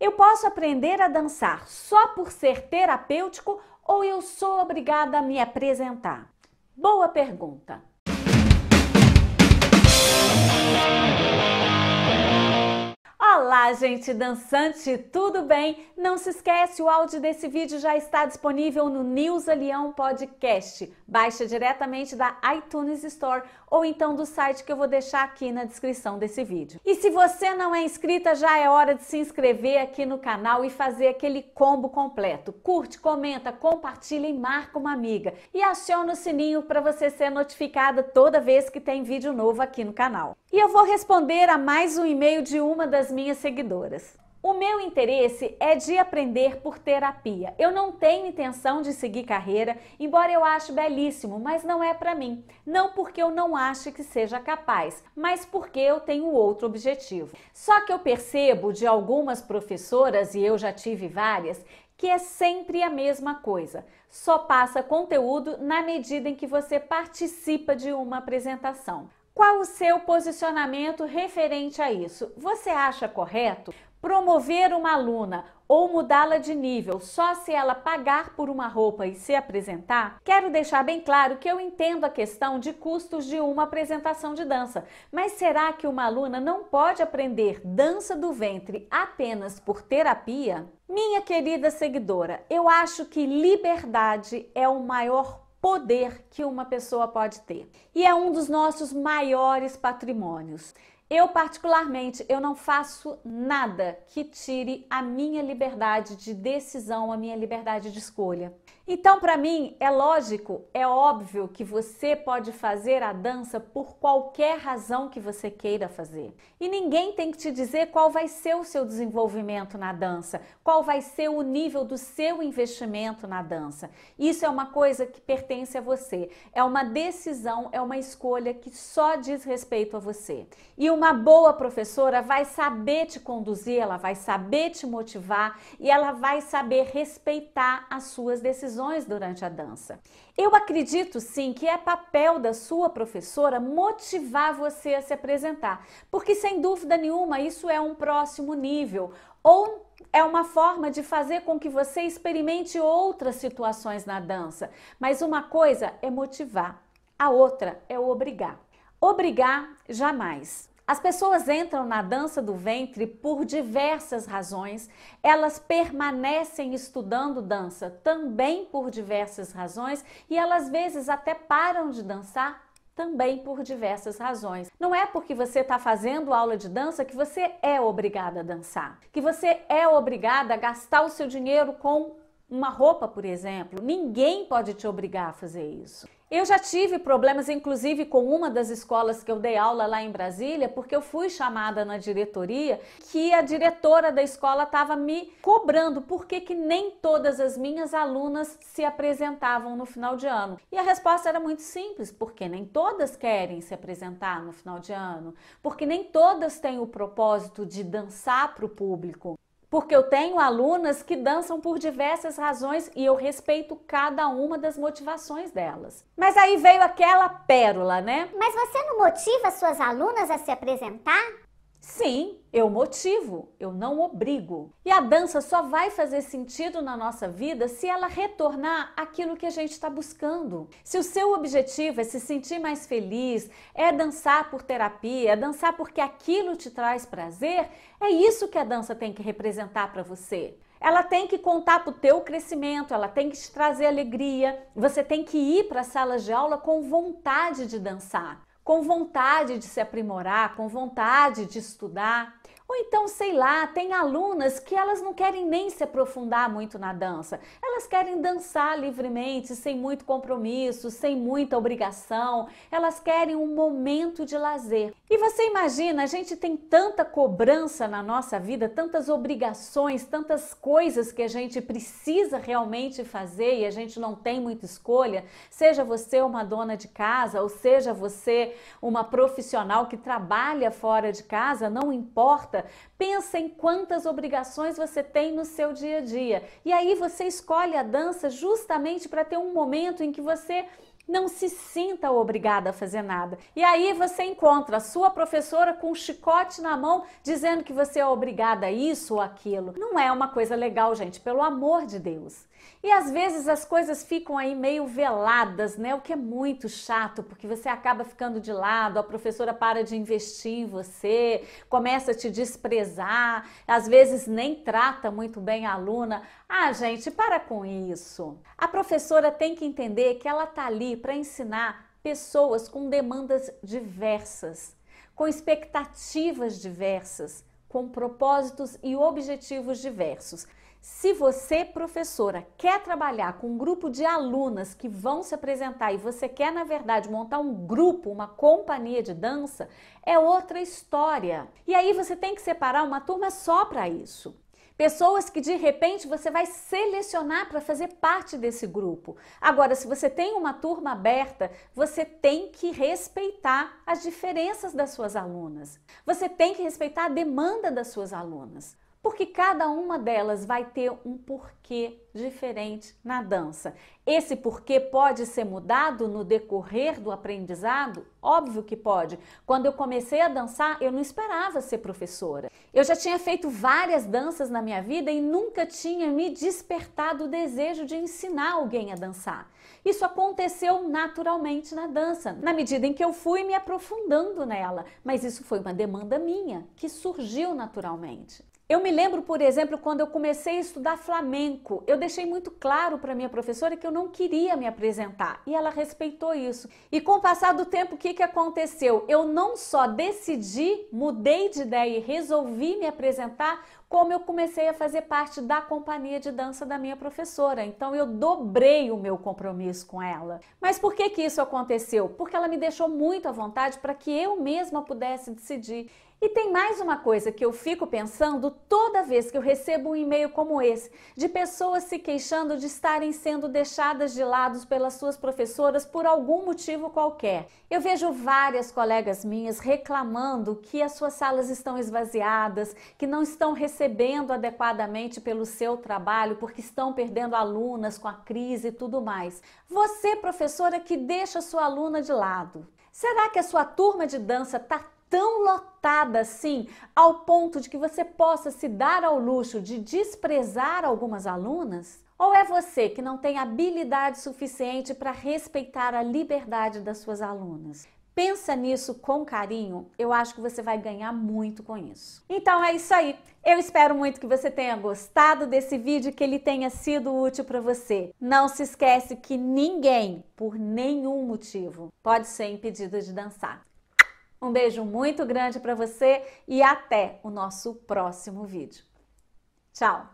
Eu posso aprender a dançar só por ser terapêutico ou eu sou obrigada a me apresentar? Boa pergunta! Olá, gente dançante, tudo bem? Não se esquece, o áudio desse vídeo já está disponível no News Leão Podcast. Baixa diretamente da iTunes Store ou então do site que eu vou deixar aqui na descrição desse vídeo. E se você não é inscrita, já é hora de se inscrever aqui no canal e fazer aquele combo completo. Curte, comenta, compartilha e marca uma amiga. E aciona o sininho para você ser notificada toda vez que tem vídeo novo aqui no canal. E eu vou responder a mais um e-mail de uma das minhas seguidoras. O meu interesse é de aprender por terapia. Eu não tenho intenção de seguir carreira, embora eu ache belíssimo, mas não é para mim. Não porque eu não ache que seja capaz, mas porque eu tenho outro objetivo. Só que eu percebo de algumas professoras, e eu já tive várias, que é sempre a mesma coisa. Só passa conteúdo na medida em que você participa de uma apresentação. Qual o seu posicionamento referente a isso? Você acha correto promover uma aluna ou mudá-la de nível só se ela pagar por uma roupa e se apresentar? Quero deixar bem claro que eu entendo a questão de custos de uma apresentação de dança, mas será que uma aluna não pode aprender dança do ventre apenas por terapia? Minha querida seguidora, eu acho que liberdade é o maior poder que uma pessoa pode ter. E é um dos nossos maiores patrimônios. Eu particularmente, eu não faço nada que tire a minha liberdade de decisão, a minha liberdade de escolha. Então, para mim, é lógico, é óbvio que você pode fazer a dança por qualquer razão que você queira fazer. E ninguém tem que te dizer qual vai ser o seu desenvolvimento na dança, qual vai ser o nível do seu investimento na dança. Isso é uma coisa que pertence a você. É uma decisão, é uma escolha que só diz respeito a você. E uma boa professora vai saber te conduzir, ela vai saber te motivar e ela vai saber respeitar as suas decisões decisões durante a dança. Eu acredito sim que é papel da sua professora motivar você a se apresentar, porque sem dúvida nenhuma isso é um próximo nível ou é uma forma de fazer com que você experimente outras situações na dança. Mas uma coisa é motivar, a outra é obrigar. Obrigar jamais. As pessoas entram na dança do ventre por diversas razões, elas permanecem estudando dança também por diversas razões e elas às vezes até param de dançar também por diversas razões. Não é porque você está fazendo aula de dança que você é obrigada a dançar, que você é obrigada a gastar o seu dinheiro com uma roupa, por exemplo. Ninguém pode te obrigar a fazer isso. Eu já tive problemas, inclusive, com uma das escolas que eu dei aula lá em Brasília, porque eu fui chamada na diretoria que a diretora da escola estava me cobrando por que, que nem todas as minhas alunas se apresentavam no final de ano. E a resposta era muito simples, porque nem todas querem se apresentar no final de ano, porque nem todas têm o propósito de dançar para o público porque eu tenho alunas que dançam por diversas razões e eu respeito cada uma das motivações delas. Mas aí veio aquela pérola, né? Mas você não motiva suas alunas a se apresentar? Sim, eu motivo, eu não obrigo. E a dança só vai fazer sentido na nossa vida se ela retornar aquilo que a gente está buscando. Se o seu objetivo é se sentir mais feliz, é dançar por terapia, é dançar porque aquilo te traz prazer, é isso que a dança tem que representar para você. Ela tem que contar para o teu crescimento, ela tem que te trazer alegria. Você tem que ir para as salas de aula com vontade de dançar com vontade de se aprimorar, com vontade de estudar, ou então, sei lá, tem alunas que elas não querem nem se aprofundar muito na dança. Elas querem dançar livremente, sem muito compromisso, sem muita obrigação. Elas querem um momento de lazer. E você imagina, a gente tem tanta cobrança na nossa vida, tantas obrigações, tantas coisas que a gente precisa realmente fazer e a gente não tem muita escolha. Seja você uma dona de casa ou seja você uma profissional que trabalha fora de casa, não importa lista. Pensa em quantas obrigações você tem no seu dia a dia. E aí você escolhe a dança justamente para ter um momento em que você não se sinta obrigada a fazer nada. E aí você encontra a sua professora com um chicote na mão dizendo que você é obrigada a isso ou aquilo. Não é uma coisa legal, gente, pelo amor de Deus. E às vezes as coisas ficam aí meio veladas, né? O que é muito chato, porque você acaba ficando de lado, a professora para de investir em você, começa a te desprezar, às vezes nem trata muito bem a aluna. Ah, gente, para com isso. A professora tem que entender que ela tá ali para ensinar pessoas com demandas diversas, com expectativas diversas, com propósitos e objetivos diversos. Se você, professora, quer trabalhar com um grupo de alunas que vão se apresentar e você quer, na verdade, montar um grupo, uma companhia de dança, é outra história. E aí você tem que separar uma turma só para isso. Pessoas que de repente você vai selecionar para fazer parte desse grupo. Agora, se você tem uma turma aberta, você tem que respeitar as diferenças das suas alunas. Você tem que respeitar a demanda das suas alunas porque cada uma delas vai ter um porquê diferente na dança. Esse porquê pode ser mudado no decorrer do aprendizado? Óbvio que pode. Quando eu comecei a dançar, eu não esperava ser professora. Eu já tinha feito várias danças na minha vida e nunca tinha me despertado o desejo de ensinar alguém a dançar. Isso aconteceu naturalmente na dança, na medida em que eu fui me aprofundando nela, mas isso foi uma demanda minha que surgiu naturalmente. Eu me lembro, por exemplo, quando eu comecei a estudar flamenco, eu deixei muito claro para minha professora que eu não queria me apresentar e ela respeitou isso. E com o passar do tempo, o que, que aconteceu? Eu não só decidi, mudei de ideia e resolvi me apresentar, como eu comecei a fazer parte da companhia de dança da minha professora. Então eu dobrei o meu compromisso com ela. Mas por que que isso aconteceu? Porque ela me deixou muito à vontade para que eu mesma pudesse decidir. E tem mais uma coisa que eu fico pensando toda vez que eu recebo um e-mail como esse, de pessoas se queixando de estarem sendo deixadas de lado pelas suas professoras por algum motivo qualquer. Eu vejo várias colegas minhas reclamando que as suas salas estão esvaziadas, que não estão recebendo recebendo adequadamente pelo seu trabalho, porque estão perdendo alunas com a crise e tudo mais. Você, professora, que deixa sua aluna de lado. Será que a sua turma de dança está tão lotada assim, ao ponto de que você possa se dar ao luxo de desprezar algumas alunas? Ou é você que não tem habilidade suficiente para respeitar a liberdade das suas alunas? Pensa nisso com carinho, eu acho que você vai ganhar muito com isso. Então é isso aí. Eu espero muito que você tenha gostado desse vídeo, que ele tenha sido útil para você. Não se esquece que ninguém, por nenhum motivo, pode ser impedido de dançar. Um beijo muito grande para você e até o nosso próximo vídeo. Tchau!